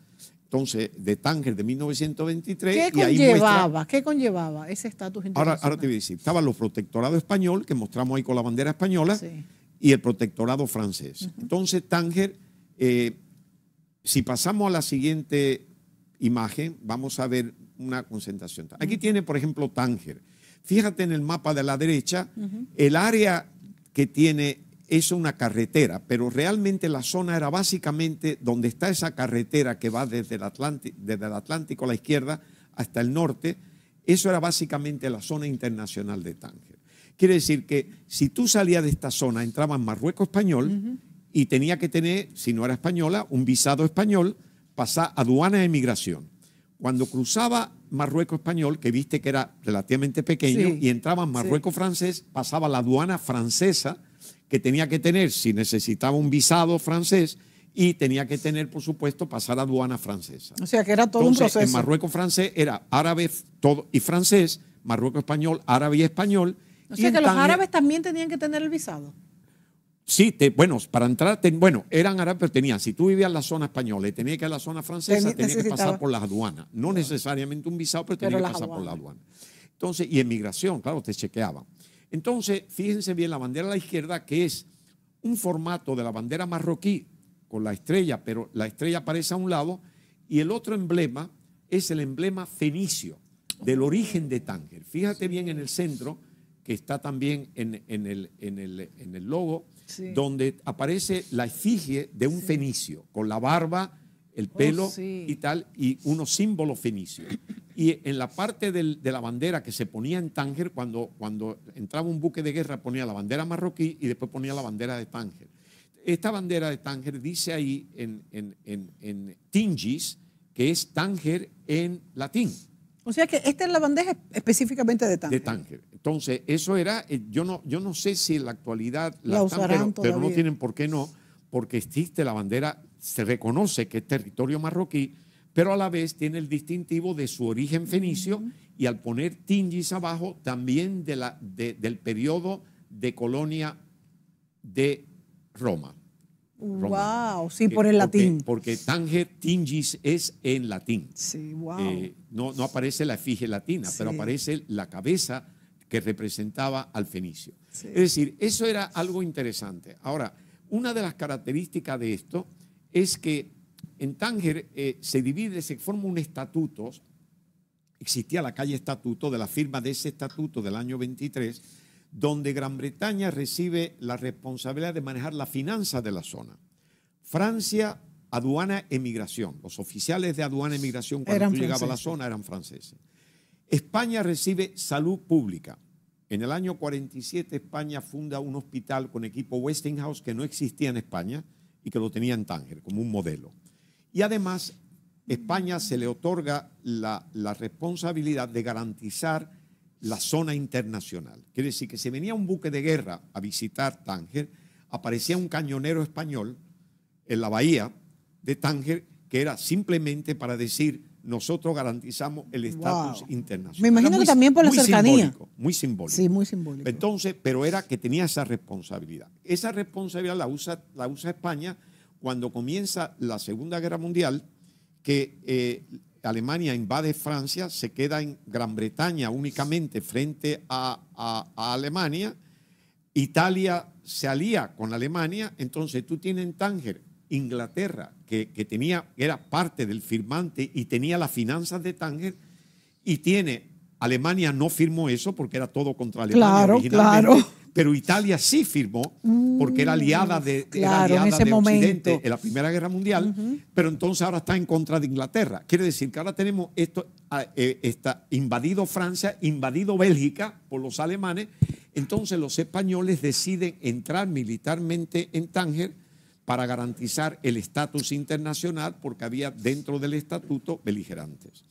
entonces de Tánger de 1923. ¿Qué conllevaba? ¿Qué conllevaba ese estatus internacional? Ahora, te voy a decir, estaban los protectorados español, que mostramos ahí con la bandera española, y el protectorado francés. Entonces Tánger eh, si pasamos a la siguiente imagen, vamos a ver una concentración. Aquí tiene, por ejemplo, Tánger. Fíjate en el mapa de la derecha, el área que tiene es una carretera, pero realmente la zona era básicamente donde está esa carretera que va desde el, Atlántico a la izquierda hasta el norte, eso era básicamente la zona internacional de Tánger. Quiere decir que si tú salías de esta zona, entrabas en Marruecos español y tenía que tener, si no era española, un visado español, pasar aduana de migración. Cuando cruzaba Marruecos español, que viste que era relativamente pequeño, y entraba en Marruecos francés, pasaba la aduana francesa, que tenía que tener, si necesitaba un visado francés, y tenía que tener, por supuesto, pasar aduana francesa. O sea que era todo un proceso. En Marruecos francés era árabe todo, y francés, Marruecos español, árabe y español. O sea que los árabes también tenían que tener el visado. Sí, bueno, para entrar, bueno, eran árabes, pero tenían, si tú vivías en la zona española y tenías que ir a la zona francesa, tenías que pasar por las aduanas. No necesariamente un visado, pero, tenías que pasar por la aduana Entonces, y emigración claro, te chequeaban. Entonces, fíjense bien, la bandera a la izquierda, que es un formato de la bandera marroquí con la estrella, pero la estrella aparece a un lado, y el otro emblema es el emblema fenicio, del origen de Tánger. Fíjate bien en el centro, que está también en, el, en, el, en el logo, donde aparece la efigie de un fenicio, con la barba, el oh, pelo y tal, y unos símbolos fenicios. Y en la parte de la bandera que se ponía en Tánger, cuando, cuando entraba un buque de guerra, ponía la bandera marroquí y después ponía la bandera de Tánger. Esta bandera de Tánger dice ahí en, en Tingis que es Tánger en latín. O sea que esta es la bandeja específicamente de Tánger. De Tánger. Entonces, eso era, eh, yo no, yo no sé si en la actualidad la, pero, no tienen por qué no, porque existe la bandera, se reconoce que es territorio marroquí, pero a la vez tiene el distintivo de su origen fenicio y al poner Tingis abajo, también del periodo de colonia de Roma. Wow, sí, eh, por el latín. Porque Tanger Tingis es en latín. Sí, eh, wow. no, no aparece la efigie latina, pero aparece la cabeza que representaba al fenicio. Es decir, eso era algo interesante. Ahora, una de las características de esto es que en Tánger eh, se divide, se forma un estatuto, existía la calle estatuto, de la firma de ese estatuto del año 23, donde Gran Bretaña recibe la responsabilidad de manejar las finanzas de la zona. Francia, aduana, emigración. Los oficiales de aduana, emigración, cuando llegaba a la zona, eran franceses. España recibe salud pública. En el año 47 España funda un hospital con equipo Westinghouse que no existía en España y que lo tenía en Tánger como un modelo. Y además España se le otorga la, la responsabilidad de garantizar la zona internacional. Quiere decir que se venía un buque de guerra a visitar Tánger, aparecía un cañonero español en la bahía de Tánger que era simplemente para decir nosotros garantizamos el estatus internacional. Me imagino que también por la cercanía. muy simbólico. Sí, muy simbólico. Entonces, pero era que tenía esa responsabilidad. Esa responsabilidad la usa, la usa España cuando comienza la Segunda Guerra Mundial, que eh, Alemania invade Francia, se queda en Gran Bretaña únicamente frente a, Alemania, Italia se alía con Alemania, entonces tú tienes en Tánger Inglaterra, que, tenía, era parte del firmante y tenía las finanzas de Tánger, y tiene, Alemania no firmó eso porque era todo contra Alemania. Claro, claro pero Italia sí firmó porque era aliada de, Occidente en la Primera Guerra Mundial, pero entonces ahora está en contra de Inglaterra. Quiere decir que ahora tenemos esto, ah, eh, está invadido Francia, invadido Bélgica por los alemanes. Entonces los españoles deciden entrar militarmente en Tánger para garantizar el estatus internacional porque había dentro del estatuto beligerantes.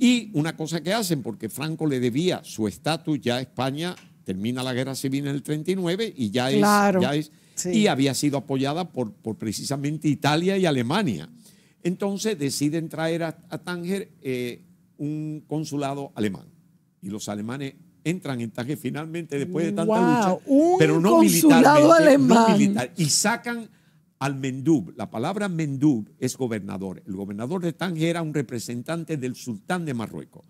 Y una cosa que hacen, porque Franco le debía su estatus ya a España termina la guerra civil en el 39 y ya es... Y había sido apoyada por, por precisamente Italia y Alemania. Entonces deciden traer a, Tánger eh, un consulado alemán. Y los alemanes entran en Tánger finalmente después de tanta lucha, pero no no militar. Y sacan al Mendub. La palabra Mendub es gobernador. El gobernador de Tánger era un representante del sultán de Marruecos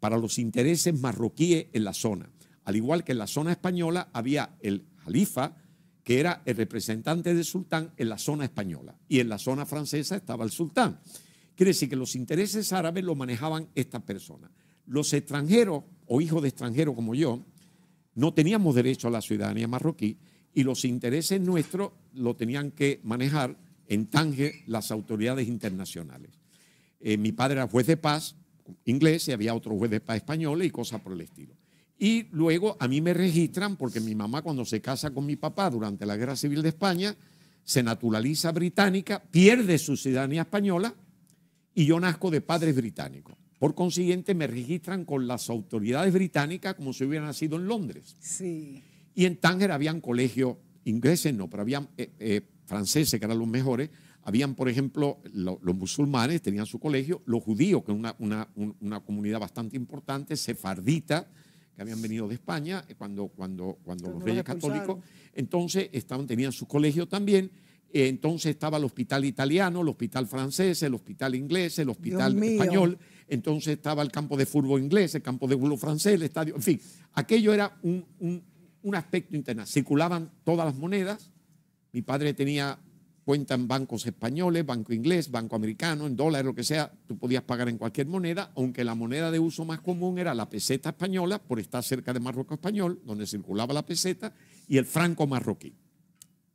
para los intereses marroquíes en la zona. Al igual que en la zona española había el jalifa, que era el representante del sultán en la zona española, y en la zona francesa estaba el sultán. Quiere decir que los intereses árabes los manejaban estas personas. Los extranjeros o hijos de extranjeros como yo no teníamos derecho a la ciudadanía marroquí y los intereses nuestros lo tenían que manejar en Tange las autoridades internacionales. Eh, mi padre era juez de paz inglés y había otro juez de paz español y cosas por el estilo. Y luego a mí me registran, porque mi mamá cuando se casa con mi papá durante la Guerra Civil de España, se naturaliza británica, pierde su ciudadanía española y yo nazco de padres británicos. Por consiguiente, me registran con las autoridades británicas como si hubiera nacido en Londres. Sí. Y en Tánger habían colegios ingleses, no, pero habían eh, eh, franceses, que eran los mejores. Habían, por ejemplo, los musulmanes, tenían su colegio, los judíos, que es una, una, una comunidad bastante importante, sefardita, habían venido de España eh, cuando, cuando, cuando los reyes católicos, entonces estaban, tenían su colegio también, eh, entonces estaba el hospital italiano, el hospital francés, el hospital inglés, el hospital español, entonces estaba el campo de fútbol inglés, el campo de fútbol francés, el estadio, en fin, aquello era un, un, un aspecto interno. Circulaban todas las monedas, mi padre tenía Cuenta en bancos españoles, banco inglés, banco americano, en dólares, lo que sea, tú podías pagar en cualquier moneda, aunque la moneda de uso más común era la peseta española, por estar cerca de Marruecos español, donde circulaba la peseta, y el franco marroquí.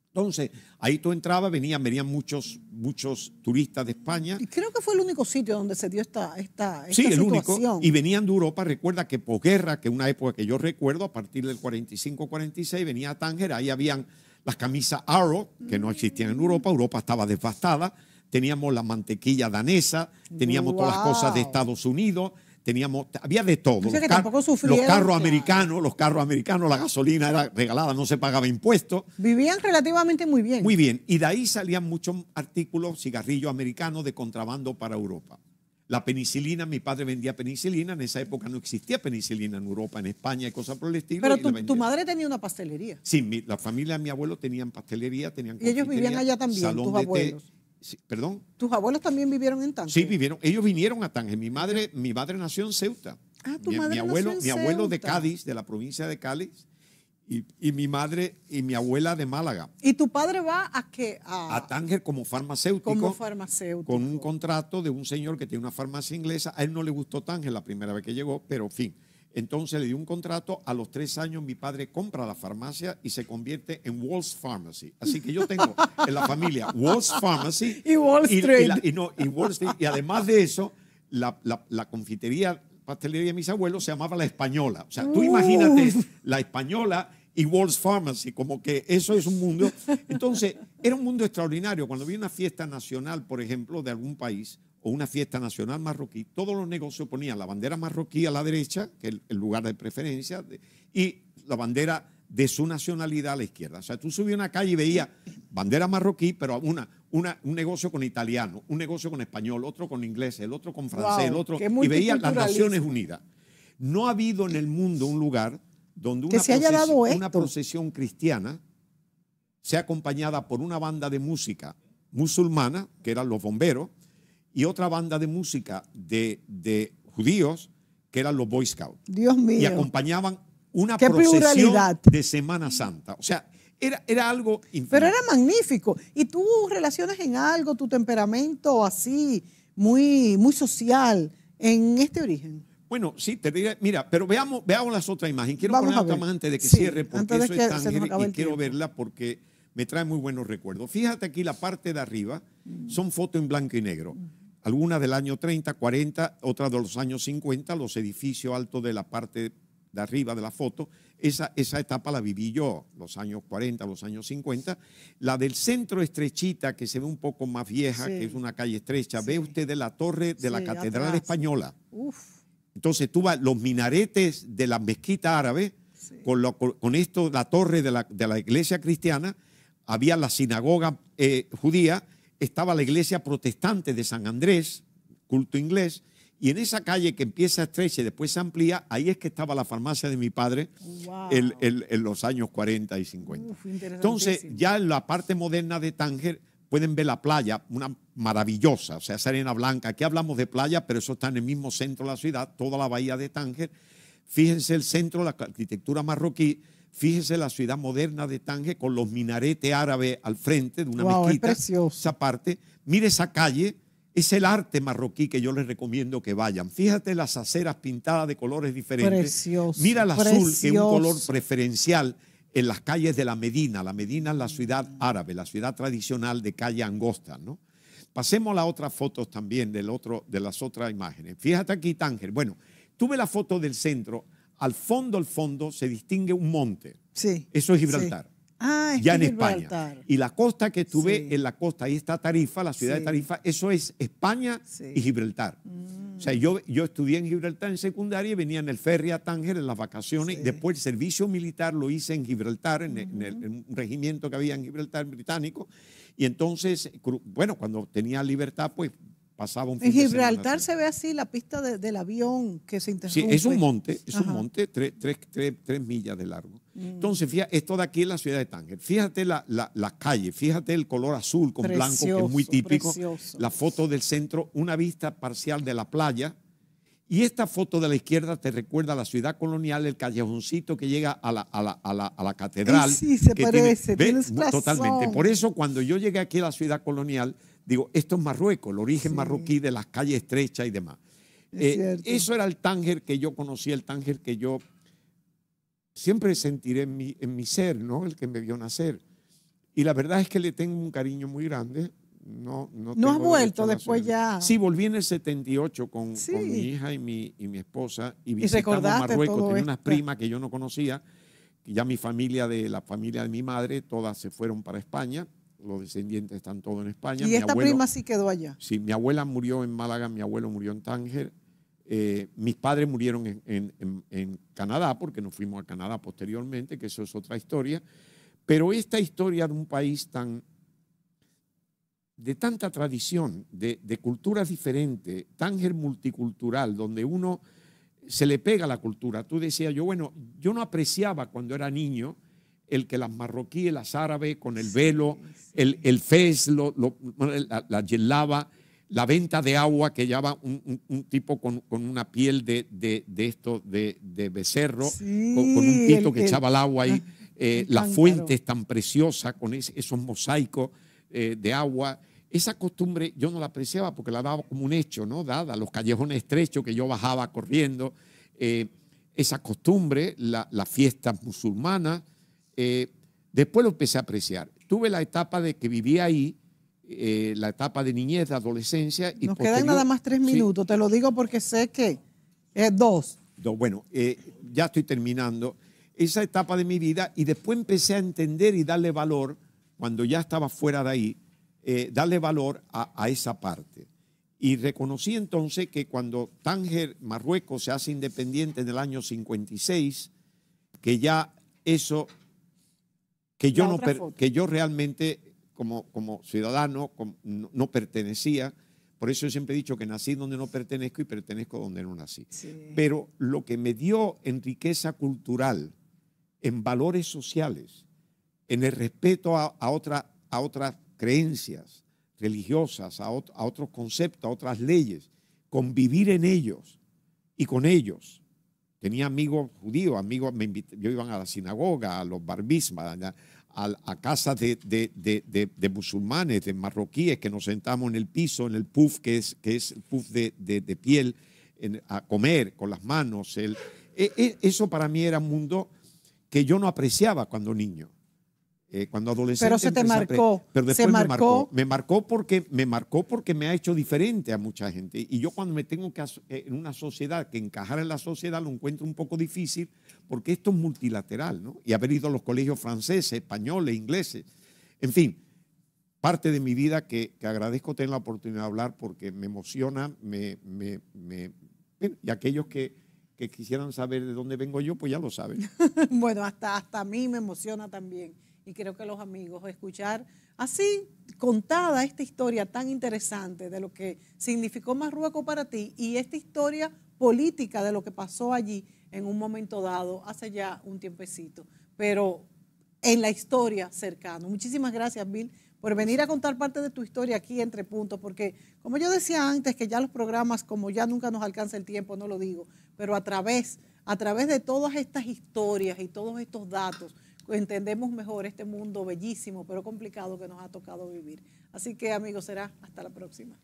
Entonces, ahí tú entrabas, venían, venían muchos, muchos turistas de España. Y creo que fue el único sitio donde se dio esta, esta, sí, el único. Y venían de Europa. Recuerda que posguerra, que una época que yo recuerdo, a partir del 45-46, venía a Tánger, ahí habían las camisas Arrow, que no existían en Europa, Europa estaba devastada, teníamos la mantequilla danesa, teníamos todas las cosas de Estados Unidos, teníamos, había de todo. los, carros americanos, los carros americanos, la gasolina era regalada, no se pagaba impuestos. Vivían relativamente muy bien. Muy bien, y de ahí salían muchos artículos, cigarrillos americanos de contrabando para Europa. La penicilina, mi padre vendía penicilina, en esa época no existía penicilina en Europa, en España y cosas por el estilo. Pero tu, madre tenía una pastelería. Sí, la familia de mi abuelo tenían pastelería, tenían... Y ellos vivían allá también, tus abuelos. ¿Perdón? ¿Tus abuelos también vivieron en Tánger? Sí, vivieron. Ellos vinieron a Tánger. Mi madre, mi madre nació en Ceuta. Ah, tu madre mi abuelo, Mi abuelo de Cádiz, de la provincia de Cádiz, y, mi madre y mi abuela de Málaga. ¿Y tu padre va a qué? A, Tanger Tánger como farmacéutico. Como farmacéutico. Con un contrato de un señor que tiene una farmacia inglesa. A él no le gustó Tánger la primera vez que llegó, pero fin. Entonces le dio un contrato. A los tres años mi padre compra la farmacia y se convierte en Walls Pharmacy. Así que yo tengo en la familia Walls Pharmacy. y Wall Street. Y, además de eso, la confitería pastelería de mis abuelos se llamaba La Española. O sea, tú uh. imagínate La Española y Walls Pharmacy, como que eso es un mundo. Entonces, era un mundo extraordinario. Cuando había una fiesta nacional, por ejemplo, de algún país, o una fiesta nacional marroquí, todos los negocios ponían la bandera marroquí a la derecha, que es el lugar de preferencia, y la bandera de su nacionalidad a la izquierda. O sea, tú subías una calle y veías bandera marroquí, pero una, un negocio con italiano, un negocio con español, otro con inglés, el otro con francés, el otro. Y veía las Naciones Unidas. No ha habido en el mundo un lugar donde una, procesión, cristiana sea acompañada por una banda de música musulmana, que eran los bomberos, y otra banda de música de, judíos, que eran los Boy Scouts. Dios mío. Y acompañaban una procesión de Semana Santa. O sea, era, algo infinito. Pero era magnífico. Y tú relaciones en algo tu temperamento así, muy, muy social, en este origen. Bueno, sí, te diré, mira, pero veamos, veamos las otras imágenes. Quiero Vamos otra más antes de que cierre, porque eso es tan y quiero verla porque me trae muy buenos recuerdos. Fíjate aquí la parte de arriba, son fotos en blanco y negro. Algunas del año 30, 40, otras de los años 50, los edificios altos de la parte de arriba de la foto, esa, esa etapa la viví yo, los años 40, los años 50. La del centro estrechita, que se ve un poco más vieja, que es una calle estrecha, ve usted de la torre de la Catedral Española. Entonces tú vas, los minaretes de la mezquita árabe, con, esto, la torre de la, iglesia cristiana, había la sinagoga eh, judía, estaba la iglesia protestante de San Andrés, culto inglés, y en esa calle que empieza estrecha y después se amplía, ahí es que estaba la farmacia de mi padre en los años 40 y 50. Entonces, ya en la parte moderna de Tánger pueden ver la playa, una maravillosa, o sea, esa arena blanca. Aquí hablamos de playa, pero eso está en el mismo centro de la ciudad, toda la bahía de Tánger. Fíjense el centro, la arquitectura marroquí. Fíjense la ciudad moderna de Tánger con los minaretes árabes al frente de una mezquita. Es precioso. Esa parte. Mire esa calle es el arte marroquí que yo les recomiendo que vayan. Fíjate las aceras pintadas de colores diferentes. Precioso, Mira el azul, que es un color preferencial en las calles de la Medina. La Medina es la ciudad árabe, la ciudad tradicional de calle angosta, ¿no? Pasemos a las otras fotos también del otro, de las otras imágenes. Fíjate aquí, Tánger. Bueno, tuve la foto del centro. Al fondo, al fondo, se distingue un monte. Sí. Eso es Gibraltar. Ah, ya en España. Y la costa que estuve en la costa, ahí está Tarifa, la ciudad de Tarifa, eso es España y Gibraltar. Mm. O sea, yo, yo estudié en Gibraltar en secundaria y venía en el ferry a Tánger en las vacaciones. Después el servicio militar lo hice en Gibraltar, en, en, un regimiento que había en Gibraltar británico. Y entonces, bueno, cuando tenía libertad, pues en Gibraltar se ve así la pista del avión que se interrumpe. Sí, es un monte, es un monte, tres, millas de largo. Mm. Entonces, fíjate, esto de aquí es la ciudad de Tánger. Fíjate las calles, fíjate el color azul con blanco, que es muy típico. La foto del centro, una vista parcial de la playa. Y esta foto de la izquierda te recuerda a la ciudad colonial, el callejoncito que llega a la, a la, a la, catedral. Sí, se parece, tienes razón. Totalmente. Por eso, cuando yo llegué aquí a la ciudad colonial, Digo, esto es Marruecos, el origen marroquí de las calles estrechas y demás. Eh, eso era el Tánger que yo conocí, el Tánger que yo siempre sentiré en mi, en mi ser, ¿no? El que me vio nacer. Y la verdad es que le tengo un cariño muy grande. No, no, ¿No has vuelto después ya. Sí, volví en el 78 con, mi hija y mi, y mi esposa y visitamos Marruecos. Tenía unas primas que yo no conocía. Ya mi familia, de la familia de mi madre, todas se fueron para España los descendientes están todos en España. ¿Y esta prima sí quedó allá? Sí, mi abuela murió en Málaga, mi abuelo murió en Tánger. Eh, mis padres murieron en, Canadá, porque nos fuimos a Canadá posteriormente, que eso es otra historia. Pero esta historia de un país tan de tanta tradición, de, de culturas diferentes, Tánger multicultural, donde uno se le pega la cultura. Tú decías, yo, bueno, yo no apreciaba cuando era niño el que las marroquíes, las árabes con el velo, el, el fez, lo, la, yelaba, la venta de agua que llevaba un, tipo con, una piel de, esto, de, becerro, con, un pito que echaba el agua ahí, ah, eh, fuente fuentes tan preciosa con esos mosaicos eh, de agua. Esa costumbre yo no la apreciaba porque la daba como un hecho, ¿no? Dada los callejones estrechos que yo bajaba corriendo. Eh, esa costumbre, la, las fiestas musulmanas, eh, después lo empecé a apreciar. Tuve la etapa de que vivía ahí, eh, la etapa de niñez, de adolescencia. Y Nos quedan nada más tres minutos, te lo digo porque sé que es dos. bueno, eh, ya estoy terminando. Esa etapa de mi vida y después empecé a entender y darle valor, cuando ya estaba fuera de ahí, darle valor a, a, esa parte. Y reconocí entonces que cuando Tánger, Marruecos, se hace independiente en el año 56, que ya eso que yo, no que yo realmente como, como ciudadano no, pertenecía. Por eso yo siempre he dicho que nací donde no pertenezco y pertenezco donde no nací. Pero lo que me dio en riqueza cultural, en valores sociales, en el respeto a, otra, a otras creencias religiosas, a, a otros conceptos, a otras leyes, convivir en ellos y con ellos, Tenía amigos judíos, amigos, me yo iba a la sinagoga, a los barbismas, a, a, casas de, musulmanes, de marroquíes, que nos sentamos en el piso, en el puff, que es, que es el puff de, piel, a comer con las manos. E, e, eso para mí era un mundo que yo no apreciaba cuando niño. Eh, cuando adolescente. Pero se te marcó. Pero después se me marcó. Me marcó porque me marcó porque me ha hecho diferente a mucha gente. Y yo cuando me tengo que eh, en una sociedad, que encajar en la sociedad, lo encuentro un poco difícil porque esto es multilateral, ¿no? Y haber ido a los colegios franceses, españoles, ingleses, en fin. Parte de mi vida que, que agradezco tener la oportunidad de hablar porque me emociona, me, me, me y aquellos que, que quisieran saber de dónde vengo yo, pues ya lo saben. bueno, hasta, hasta a mí me emociona también y creo que los amigos, escuchar así contada esta historia tan interesante de lo que significó Marruecos para ti y esta historia política de lo que pasó allí en un momento dado, hace ya un tiempecito, pero en la historia cercana. Muchísimas gracias, Bill, por venir a contar parte de tu historia aquí entre puntos, porque como yo decía antes, que ya los programas, como ya nunca nos alcanza el tiempo, no lo digo, pero a través, a través de todas estas historias y todos estos datos, entendemos mejor este mundo bellísimo pero complicado que nos ha tocado vivir. Así que amigos, será hasta la próxima.